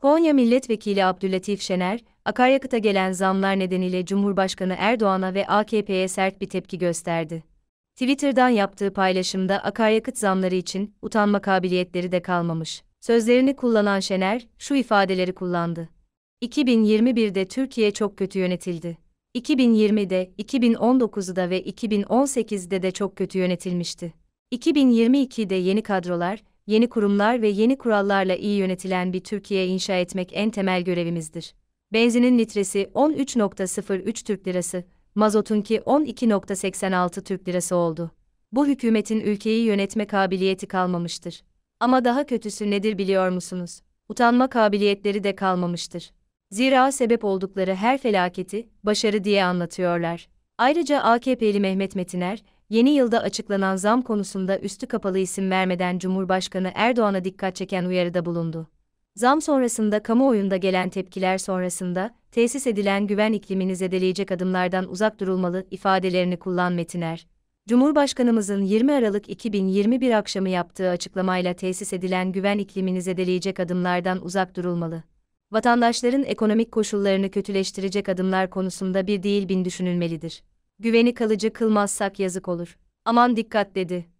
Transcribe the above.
Konya Milletvekili Abdülatif Şener, akaryakıta gelen zamlar nedeniyle Cumhurbaşkanı Erdoğan'a ve AKP'ye sert bir tepki gösterdi. Twitter'dan yaptığı paylaşımda akaryakıt zamları için utanma kabiliyetleri de kalmamış. Sözlerini kullanan Şener şu ifadeleri kullandı. 2021'de Türkiye çok kötü yönetildi. 2020'de, 2019'da ve 2018'de de çok kötü yönetilmişti. 2022'de yeni kadrolar, yeni kurumlar ve yeni kurallarla iyi yönetilen bir Türkiye inşa etmek en temel görevimizdir. Benzinin litresi 13.03 Türk Lirası, mazotunki 12.86 Türk Lirası oldu. Bu hükümetin ülkeyi yönetme kabiliyeti kalmamıştır. Ama daha kötüsü nedir biliyor musunuz? Utanma kabiliyetleri de kalmamıştır. Zira sebep oldukları her felaketi başarı diye anlatıyorlar. Ayrıca AKP'li Mehmet Metiner, yeni yılda açıklanan zam konusunda üstü kapalı isim vermeden Cumhurbaşkanı Erdoğan'a dikkat çeken uyarıda bulundu. Zam sonrasında kamuoyunda gelen tepkiler sonrasında tesis edilen güven iklimini zedeleyecek adımlardan uzak durulmalı ifadelerini kullan Metiner. Cumhurbaşkanımızın 20 Aralık 2021 akşamı yaptığı açıklamayla tesis edilen güven iklimini zedeleyecek adımlardan uzak durulmalı. Vatandaşların ekonomik koşullarını kötüleştirecek adımlar konusunda bir değil bin düşünülmelidir güveni kalıcı kılmazsak yazık olur. Aman dikkat dedi.